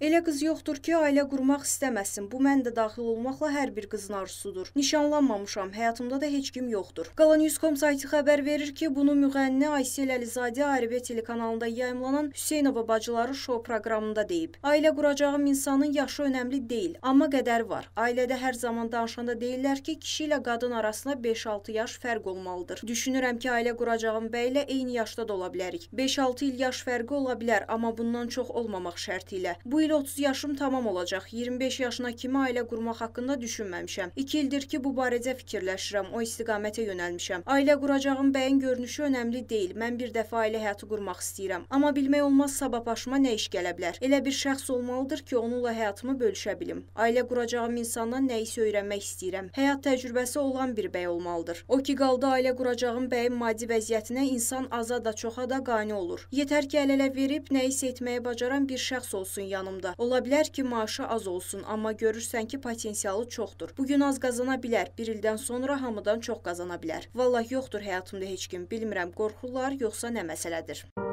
Elə qız yoxdur ki, ailə qurmaq istəməsin. Bu mən də daxil olmaqla hər bir qızın arzusudur. Nişanlanmamışam, həyatımda da heç kim yoxdur. Qalan 100.com saytı xəbər verir ki, bunu müğənni Aysel Əlizadə ARB telekanalında yayımlanan Hüseynova bacıları şou proqramında deyib. Ailə quracağım insanın yaşı önəmli deyil, amma qədər var. Ailədə hər zaman danışanda deyirlər ki, kişi ilə qadın arasında 5-6 yaş fərq olmalıdır. Düşünürəm ki, ailə quracağım bəylə eyni yaşda da ola bilərik. 5-6 il yaş fərqi ola bilər, amma bundan çox olmamaq şərti ilə. Bu il il 30 yaşım tamam olacaq. 25 yaşına kimi ailə qurmaq haqqında düşünməmişəm. 2 ildir ki, bu barədə fikirləşirəm. O istiqamətə yönəlmişəm. Ailə quracağım bəyin görünüşü önəmli deyil. Mən bir dəfə ailə həyatı qurmaq istəyirəm. Amma bilmək olmaz sabah başıma nə iş gələ bilər. Elə bir şəxs olmalıdır ki, onunla həyatımı bölüşə bilim. Ailə quracağım insandan nə isə öyrənmək istəyirəm. Həyat təcrübəsi olan bir bəy olmalıdır. O ki, qaldı ailə quracağım bəyin maddi vəziyyətinə insan aza da çoxa da qane olur. Yetər ki, əl-ələ verib nə isə etməyə bacaran bir şəxs olsun yanımda məqamda. Ola bilər ki, maaşı az olsun, amma görürsən ki, potensialı çoxdur. Bugün az qazana bilər, bir ildən sonra hamıdan çox qazana bilər. Vallah yoxdur həyatımda heç kim, bilmirəm qorxurlar, yoxsa nə məsələdir.